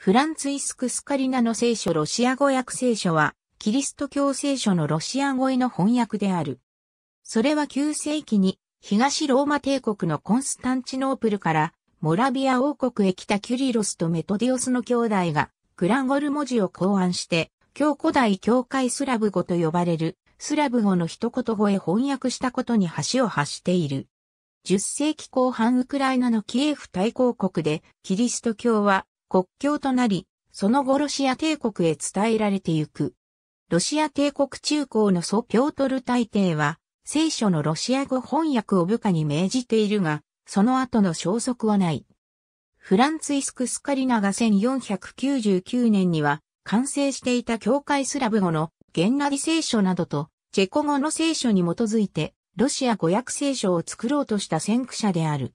フランツイスク・スカリナの聖書ロシア語訳聖書は、キリスト教聖書のロシア語への翻訳である。それは9世紀に、東ローマ帝国のコンスタンチノープルから、モラビア王国へ来たキュリロスとメトディオスの兄弟が、グランゴル文字を考案して、今日古代教会スラブ語と呼ばれる、スラブ語の一言語へ翻訳したことに橋を発している。10世紀後半ウクライナのキエフ大公国で、キリスト教は国境となり、その後ロシア帝国へ伝えられてゆく。ロシア帝国中高の祖ピョートル大帝は、聖書のロシア語翻訳を部下に命じているが、その後の消息はない。フランツイスク・スカリナが1499年には、完成していた教会スラブ語のゲンナリ聖書などと、チェコ語の聖書に基づいて、ロシア語訳聖書を作ろうとした先駆者である。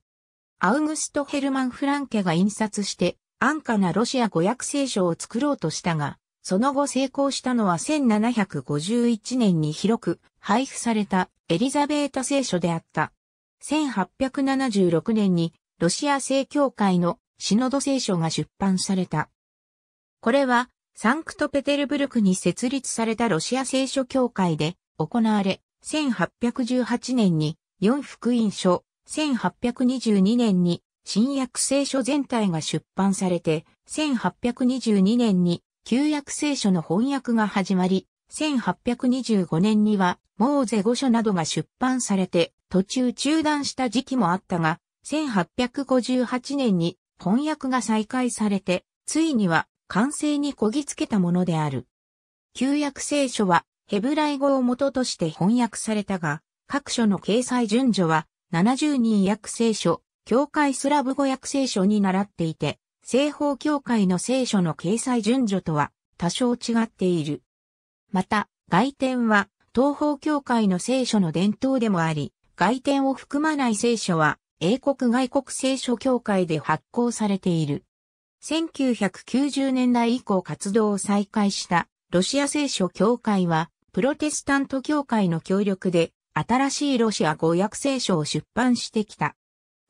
アウグスト・ヘルマン・フランケが印刷して、安価なロシア語訳聖書を作ろうとしたが、その後成功したのは1751年に広く配布されたエリザベータ聖書であった。1876年にロシア正教会のシノド聖書が出版された。これはサンクトペテルブルクに設立されたロシア聖書教会で行われ、1818年に4福音書、1822年に新約聖書全体が出版されて、1822年に旧約聖書の翻訳が始まり、1825年には、モーゼ5書などが出版されて、途中中断した時期もあったが、1858年に翻訳が再開されて、ついには完成にこぎつけたものである。旧約聖書は、ヘブライ語を元として翻訳されたが、各書の掲載順序は、70人約聖書、教会スラブ語訳聖書に習っていて、西方教会の聖書の掲載順序とは多少違っている。また、外典は東方教会の聖書の伝統でもあり、外典を含まない聖書は英国外国聖書教会で発行されている。1990年代以降活動を再開したロシア聖書教会は、プロテスタント教会の協力で新しいロシア語訳聖書を出版してきた。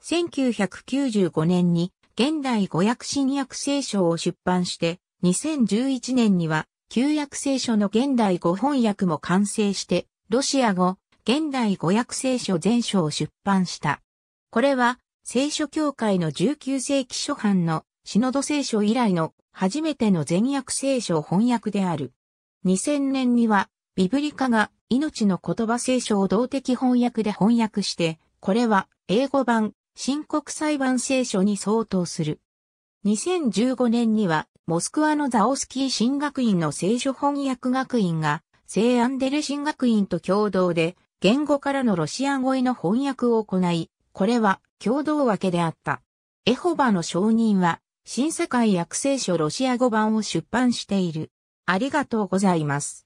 1995年に現代語訳新約聖書を出版して、2011年には旧約聖書の現代語翻訳も完成して、ロシア語、現代語訳聖書全書を出版した。これは、聖書協会の19世紀初版のシノド聖書以来の初めての全訳聖書翻訳である。2000年には、ビブリカが命の言葉聖書を動的翻訳で翻訳して、これは英語版新国裁判聖書に相当する。2015年には、モスクワのザオスキー新学院の聖書翻訳学院が、聖アンデル新学院と共同で、言語からのロシア語への翻訳を行い、これは共同訳であった。エホバの証人は、新世界訳聖書ロシア語版を出版している。ありがとうございます。